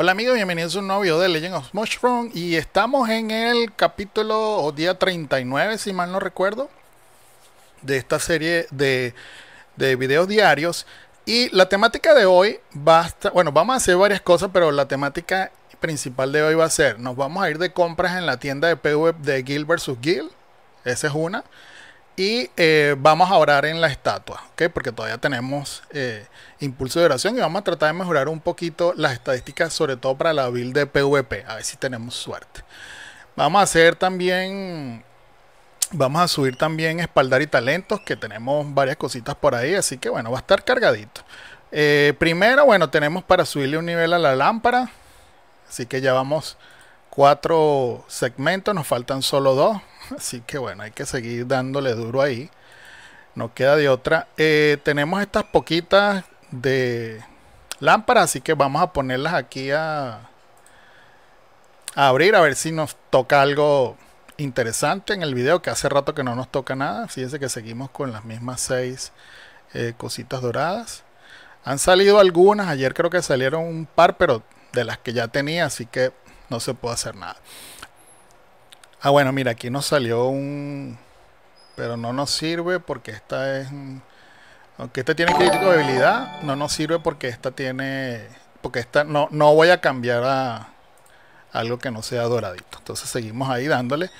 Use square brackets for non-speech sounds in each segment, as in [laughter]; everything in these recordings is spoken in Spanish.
Hola amigos, bienvenidos a un nuevo video de Legend of Mushroom y estamos en el capítulo o día 39, si mal no recuerdo, de esta serie de, de videos diarios. Y la temática de hoy va a estar, bueno, vamos a hacer varias cosas, pero la temática principal de hoy va a ser, nos vamos a ir de compras en la tienda de PV de Guild vs. Guild, esa es una. Y eh, vamos a orar en la estatua, ¿ok? Porque todavía tenemos eh, impulso de oración y vamos a tratar de mejorar un poquito las estadísticas, sobre todo para la build de PvP, a ver si tenemos suerte. Vamos a hacer también, vamos a subir también espaldar y talentos, que tenemos varias cositas por ahí, así que bueno, va a estar cargadito. Eh, primero, bueno, tenemos para subirle un nivel a la lámpara, así que ya vamos cuatro segmentos, nos faltan solo dos. [laughs] Así que bueno, hay que seguir dándole duro ahí. No queda de otra. Eh, tenemos estas poquitas de lámparas, así que vamos a ponerlas aquí a, abrir, a ver si nos toca algo interesante en el video, que hace rato que no nos toca nada. Fíjense que seguimos con las mismas seis eh, cositas doradas. Han salido algunas, ayer creo que salieron un par, pero de las que ya tenía, así que no se puede hacer nada. Ah, bueno, mira, aquí nos salió un... Pero no nos sirve porque esta es... Aunque esta tiene crítico de habilidad, no nos sirve porque esta tiene... Porque esta no, no voy a cambiar a algo que no sea doradito. Entonces seguimos ahí dándole.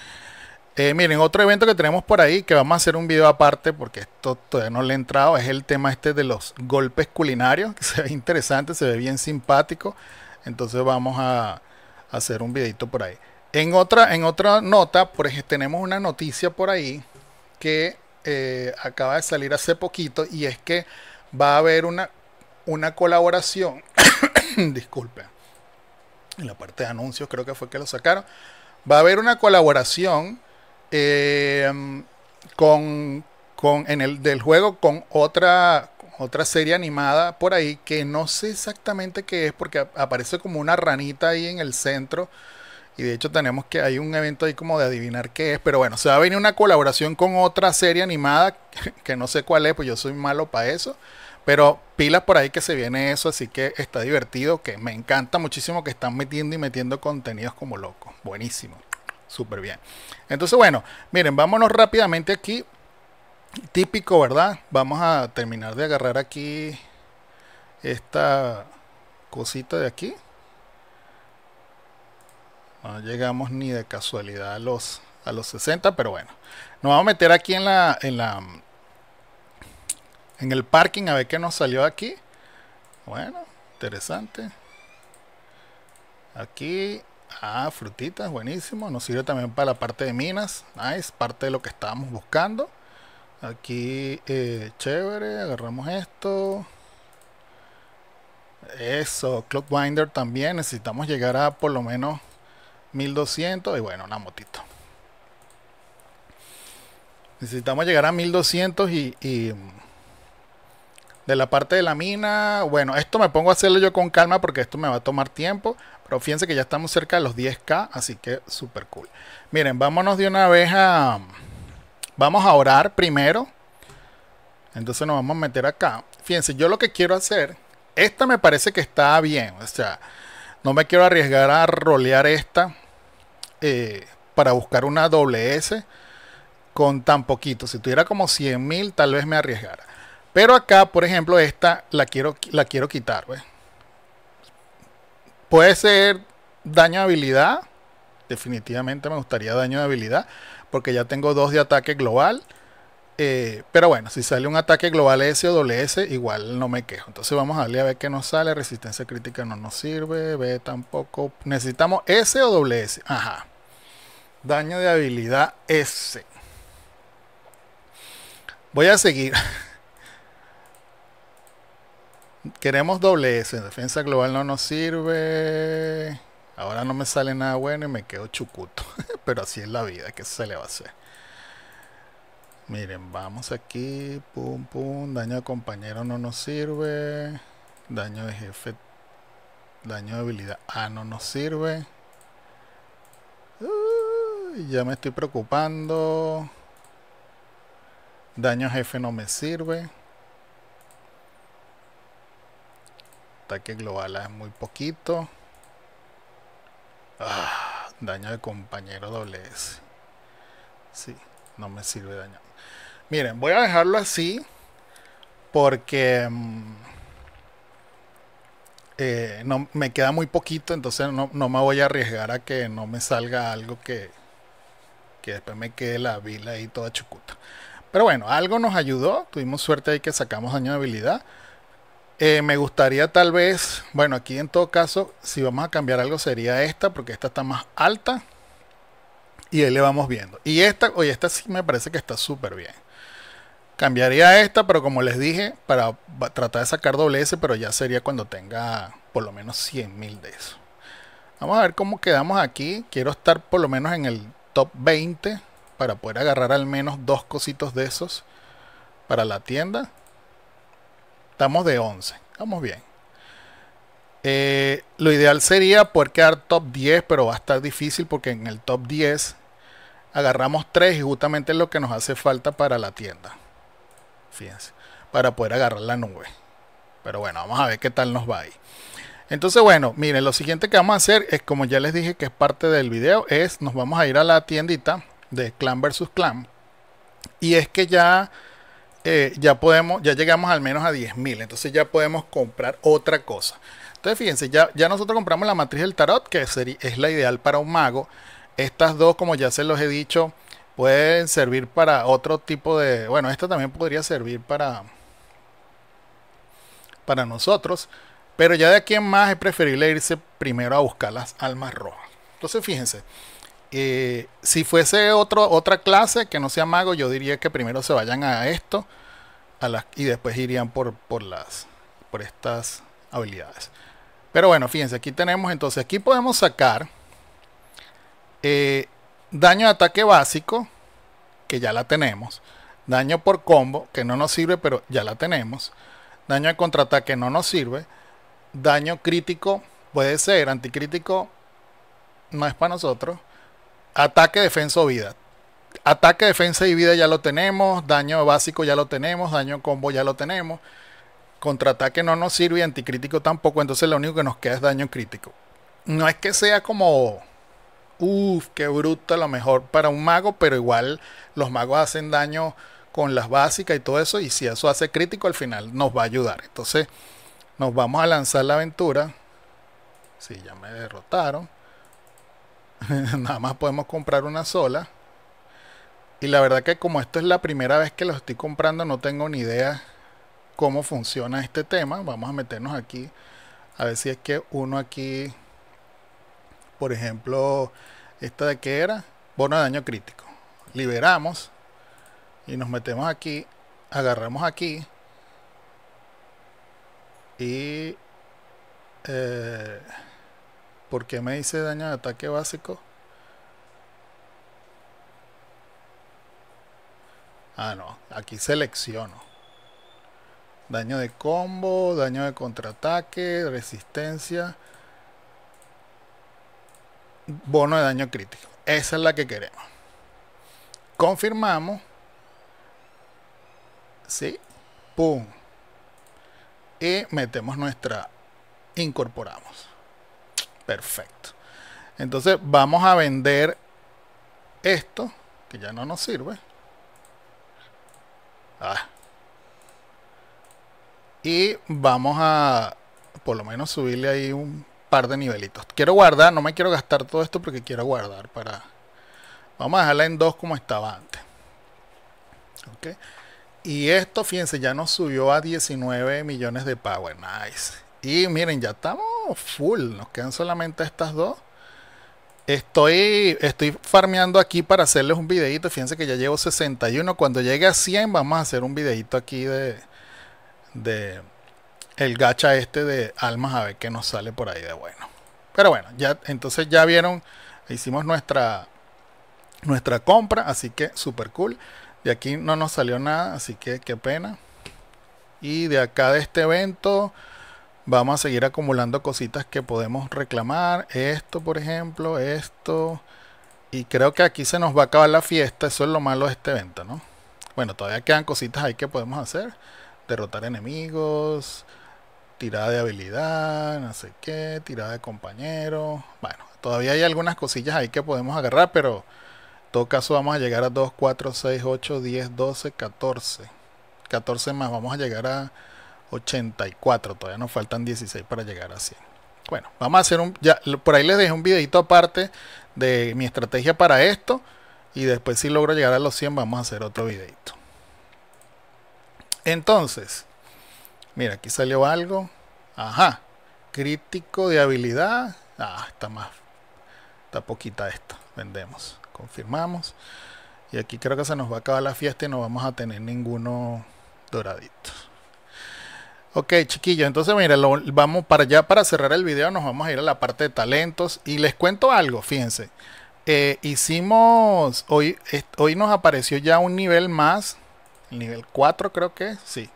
Eh, miren, otro evento que tenemos por ahí, que vamos a hacer un video aparte, porque esto todavía no le he entrado, es el tema este de los golpes culinarios, que se ve interesante, se ve bien simpático. Entonces vamos a, hacer un videito por ahí. En otra, en otra nota, tenemos una noticia por ahí que eh, acaba de salir hace poquito y es que va a haber una, una colaboración, [coughs] disculpe en la parte de anuncios creo que fue que lo sacaron, va a haber una colaboración eh, con, con, en el, del juego con otra otra serie animada por ahí que no sé exactamente qué es porque aparece como una ranita ahí en el centro. Y de hecho tenemos que hay un evento ahí como de adivinar qué es, pero bueno, se va a venir una colaboración con otra serie animada [laughs] que no sé cuál es, pues yo soy malo para eso, pero pilas por ahí que se viene eso, así que está divertido, que me encanta muchísimo que están metiendo y metiendo contenidos como locos. Buenísimo. Súper bien. Entonces, bueno, miren, vámonos rápidamente aquí típico, ¿verdad? Vamos a terminar de agarrar aquí esta cosita de aquí. No llegamos ni de casualidad a los, a los 60, pero bueno. Nos vamos a meter aquí en la, en la en el parking a ver qué nos salió aquí. Bueno, interesante. Aquí, ah, frutitas, buenísimo. Nos sirve también para la parte de minas. es parte de lo que estábamos buscando. Aquí, eh, chévere, agarramos esto. Eso, clockwinder también. Necesitamos llegar a por lo menos 1200. Y bueno, una motito. Necesitamos llegar a 1200 y, y, de la parte de la mina. Bueno, esto me pongo a hacerlo yo con calma porque esto me va a tomar tiempo. Pero fíjense que ya estamos cerca de los 10k, así que súper cool. Miren, vámonos de una vez a... Vamos a orar primero. Entonces nos vamos a meter acá. Fíjense, yo lo que quiero hacer, esta me parece que está bien. O sea, no me quiero arriesgar a rolear esta eh, para buscar una doble S con tan poquito. Si tuviera como 100 mil, tal vez me arriesgara. Pero acá, por ejemplo, esta la quiero, la quiero quitar. Puede ser dañabilidad definitivamente me gustaría daño de habilidad, porque ya tengo dos de ataque global. Eh, pero bueno, si sale un ataque global S o doble S, igual no me quejo. Entonces vamos a darle a ver qué nos sale. Resistencia crítica no nos sirve. B tampoco. Necesitamos S o doble S. Ajá. Daño de habilidad S. Voy a seguir. [laughs] Queremos doble S. Defensa global no nos sirve. Ahora no me sale nada bueno y me quedo chucuto. [laughs] Pero así es la vida, que se le va a hacer? Miren, vamos aquí. Pum, pum. Daño de compañero no nos sirve. Daño de jefe. Daño de habilidad ah, no nos sirve. ya me estoy preocupando. Daño jefe no me sirve. Ataque global es muy poquito. Ah, daño de compañero S Sí, no me sirve daño. Miren, voy a dejarlo así porque mm, eh, no, me queda muy poquito, entonces no, no, me voy a arriesgar a que no me salga algo que, que después me quede la vila ahí toda chucuta. Pero bueno, algo nos ayudó, tuvimos suerte ahí que sacamos daño de habilidad. Eh, me gustaría tal vez, bueno, aquí en todo caso, si vamos a cambiar algo sería esta, porque esta está más alta. Y ahí le vamos viendo. Y esta, oye, esta sí me parece que está súper bien. Cambiaría esta, pero como les dije, para tratar de sacar doble S, pero ya sería cuando tenga por lo menos mil de eso. Vamos a ver cómo quedamos aquí. Quiero estar por lo menos en el top 20 para poder agarrar al menos dos cositos de esos para la tienda. Estamos de 11. Vamos bien. Eh, lo ideal sería poder quedar top 10, pero va a estar difícil porque en el top 10 agarramos 3 y justamente es lo que nos hace falta para la tienda. Fíjense, para poder agarrar la nube. Pero bueno, vamos a ver qué tal nos va ahí. Entonces, bueno, miren, lo siguiente que vamos a hacer es, como ya les dije que es parte del video, es nos vamos a ir a la tiendita de Clan versus Clan. Y es que ya eh, ya podemos, ya llegamos al menos a 10.000. Entonces ya podemos comprar otra cosa. Entonces fíjense, ya, nosotros compramos la matriz del tarot, que es la ideal para un mago. Estas dos, como ya se los he dicho, pueden servir para otro tipo de... Bueno, esto también podría servir para, para nosotros. Pero ya de aquí en más es preferible irse primero a buscar las almas rojas. Entonces fíjense, eh, si fuese otra clase que no sea mago, yo diría que primero se vayan a esto y después irían por, por, las, por estas habilidades. Pero bueno, fíjense, aquí tenemos entonces, aquí podemos sacar eh, daño de ataque básico, que ya la tenemos. Daño por combo, que no nos sirve, pero ya la tenemos. Daño de contraataque no nos sirve. Daño crítico puede ser, anticrítico no es para nosotros. Ataque, defensa o vida. Ataque, defensa y vida ya lo tenemos. Daño básico ya lo tenemos. Daño combo ya lo tenemos. Contraataque no nos sirve. Anticrítico tampoco. Entonces lo único que nos queda es daño crítico. No es que sea como. Uff, qué bruto a lo mejor para un mago. Pero igual los magos hacen daño con las básicas y todo eso. Y si eso hace crítico al final nos va a ayudar. Entonces nos vamos a lanzar la aventura. Si sí, ya me derrotaron. [laughs] nada más podemos comprar una sola. Y la verdad que como esto es la primera vez que lo estoy comprando, no tengo ni idea cómo funciona este tema. Vamos a meternos aquí a ver si es que uno aquí, por ejemplo, esta de qué era, bono de daño crítico. Liberamos y nos metemos aquí, agarramos aquí y eh, ¿Por qué me dice daño de ataque básico? Ah, no. Aquí selecciono. Daño de combo, daño de contraataque, resistencia. Bono de daño crítico. Esa es la que queremos. Confirmamos. Sí. Pum. Y metemos nuestra... Incorporamos. Perfecto. Entonces vamos a vender esto, que ya no nos sirve. Ah. Y vamos a por lo menos subirle ahí un par de nivelitos. Quiero guardar, no me quiero gastar todo esto porque quiero guardar para... Vamos a dejarla en 2 como estaba antes. Y esto, fíjense, ya nos subió a 19 millones de power. Nice. Y miren, ya estamos full. Nos quedan solamente estas dos. Estoy, estoy farmeando aquí para hacerles un videito. Fíjense que ya llevo 61. Cuando llegue a 100 vamos a hacer un videito aquí de... de el gacha este de almas a ver qué nos sale por ahí de bueno. Pero bueno, ya entonces ya vieron, hicimos nuestra nuestra compra, así que super cool. De aquí no nos salió nada, así que qué pena. Y de acá de este evento vamos a seguir acumulando cositas que podemos reclamar. Esto, por ejemplo, esto. Y creo que aquí se nos va a acabar la fiesta. Eso es lo malo de este evento, ¿no? Bueno, todavía quedan cositas ahí que podemos hacer. Derrotar enemigos. Tirada de habilidad. No sé qué. Tirada de compañero. Bueno, todavía hay algunas cosillas ahí que podemos agarrar, pero... En todo caso vamos a llegar a 2, 4, 6, 8, 10, 12, 14. 14 más. Vamos a llegar a 84. Todavía nos faltan 16 para llegar a 100. Bueno, vamos a hacer un... Ya, por ahí les dejé un videito aparte de mi estrategia para esto. Y después si logro llegar a los 100 vamos a hacer otro videito. Entonces, mira, aquí salió algo. Ajá, crítico de habilidad. Ah, está más... Está poquita esto Vendemos. Confirmamos. Y aquí creo que se nos va a acabar la fiesta y no vamos a tener ninguno doradito. Ok, chiquillos, entonces mira, vamos para allá para cerrar el video, nos vamos a ir a la parte de talentos y les cuento algo, fíjense. Eh, hicimos, hoy, hoy nos apareció ya un nivel más, nivel 4 creo que, sí.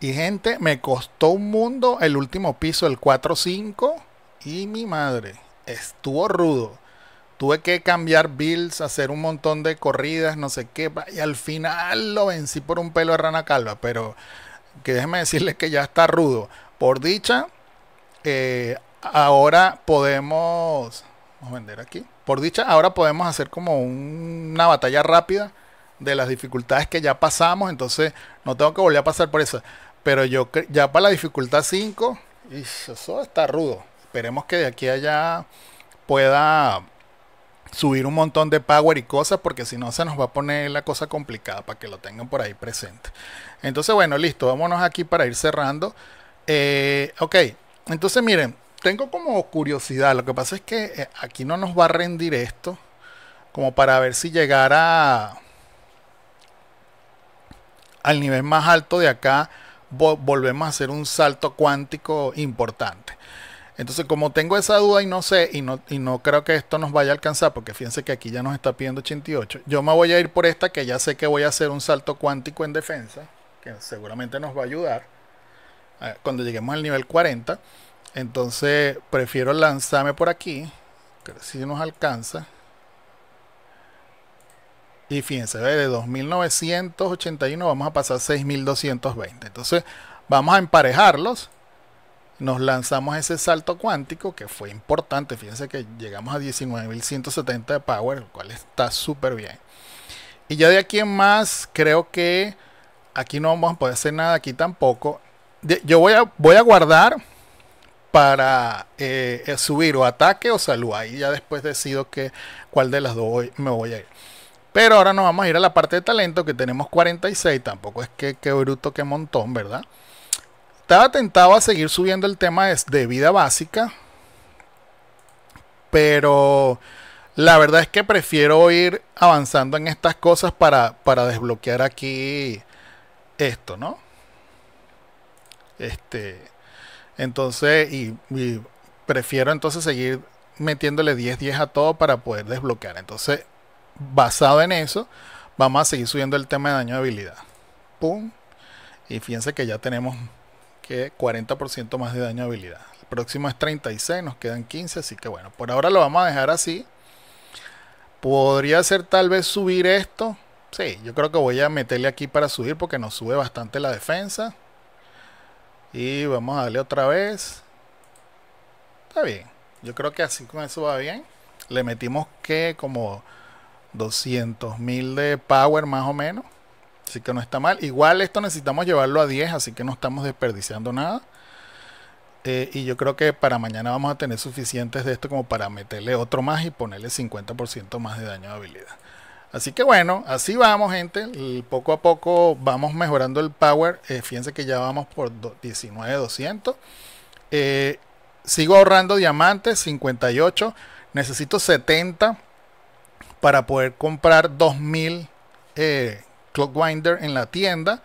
Y gente, me costó un mundo el último piso, el 4-5, y mi madre, estuvo rudo. Tuve que cambiar builds, hacer un montón de corridas, no sé qué, y al final lo vencí por un pelo de rana calva, pero que déjenme decirles que ya está rudo. Por dicha, eh, ahora podemos... Vamos a vender aquí. Por dicha, ahora podemos hacer como una batalla rápida de las dificultades que ya pasamos. Entonces, no tengo que volver a pasar por eso. Pero yo ya para la dificultad 5, eso está rudo. Esperemos que de aquí allá pueda subir un montón de power y cosas, porque si no se nos va a poner la cosa complicada para que lo tengan por ahí presente. Entonces, bueno, listo, vámonos aquí para ir cerrando. Eh, ok, entonces miren, tengo como curiosidad, lo que pasa es que eh, aquí no nos va a rendir esto, como para ver si llegara al nivel más alto de acá, volvemos a hacer un salto cuántico importante. Entonces, como tengo esa duda y no sé, y no, y no creo que esto nos vaya a alcanzar, porque fíjense que aquí ya nos está pidiendo 88, yo me voy a ir por esta que ya sé que voy a hacer un salto cuántico en defensa que seguramente nos va a ayudar eh, cuando lleguemos al nivel 40. Entonces prefiero lanzarme por aquí, si nos alcanza. Y fíjense, de 2981 vamos a pasar 6220. Entonces vamos a emparejarlos. Nos lanzamos ese salto cuántico que fue importante. Fíjense que llegamos a 19170 de power, el cual está súper bien. Y ya de aquí en más, creo que aquí no vamos a poder hacer nada, aquí tampoco. yo voy a, voy a guardar para eh, eh, subir o ataque o salud. Ahí ya después decido que, cuál de las dos me voy a ir. Pero ahora nos vamos a ir a la parte de talento que tenemos 46. Tampoco es que qué bruto, qué montón, ¿verdad? Estaba tentado a seguir subiendo el tema de vida básica. Pero la verdad es que prefiero ir avanzando en estas cosas para, para desbloquear aquí esto, ¿no? Este, entonces, y, prefiero entonces seguir metiéndole 10-10 a todo para poder desbloquear. Entonces, basado en eso, vamos a seguir subiendo el tema de daño de habilidad. ¡Pum! Y fíjense que ya tenemos que 40% más de daño de habilidad. El próximo es 36, nos quedan 15, así que bueno, por ahora lo vamos a dejar así. Podría ser tal vez subir esto Sí, yo creo que voy a meterle aquí para subir porque nos sube bastante la defensa. Y vamos a darle otra vez. Está bien. Yo creo que así con eso va bien. Le metimos que como 200.000 de power más o menos. Así que no está mal. Igual esto necesitamos llevarlo a 10, así que no estamos desperdiciando nada. Eh, y yo creo que para mañana vamos a tener suficientes de esto como para meterle otro más y ponerle 50% más de daño de habilidad. Así que bueno, así vamos, gente. poco a poco vamos mejorando el power. Eh, fíjense que ya vamos por 19,200. Eh, sigo ahorrando diamantes, 58. Necesito 70 para poder comprar 2000 eh, Clockwinder en la tienda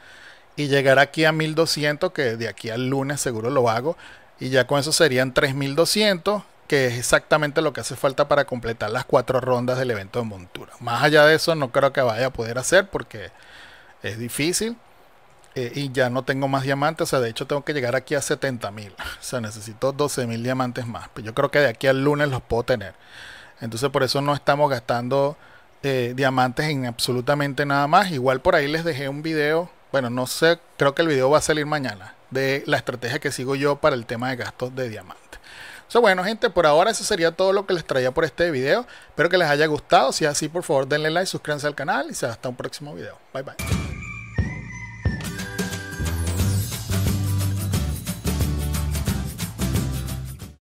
y llegar aquí a 1200, que de aquí al lunes seguro lo hago. Y ya con eso serían 3200 que es exactamente lo que hace falta para completar las cuatro rondas del evento de montura. Más allá de eso, no creo que vaya a poder hacer porque es difícil. Eh, y ya no tengo más diamantes. O sea, de hecho tengo que llegar aquí a 70.000. mil. [laughs] O sea, necesito 12 mil diamantes más. Pero pues yo creo que de aquí al lunes los puedo tener. Entonces por eso no estamos gastando eh, diamantes en absolutamente nada más. Igual por ahí les dejé un video. Bueno, no sé, creo que el video va a salir mañana. De la estrategia que sigo yo para el tema de gastos de diamantes bueno, gente, por ahora eso sería todo lo que les traía por este video. Espero que les haya gustado. Si es así, por favor, denle like, suscríbanse al canal y hasta un próximo video. Bye, bye.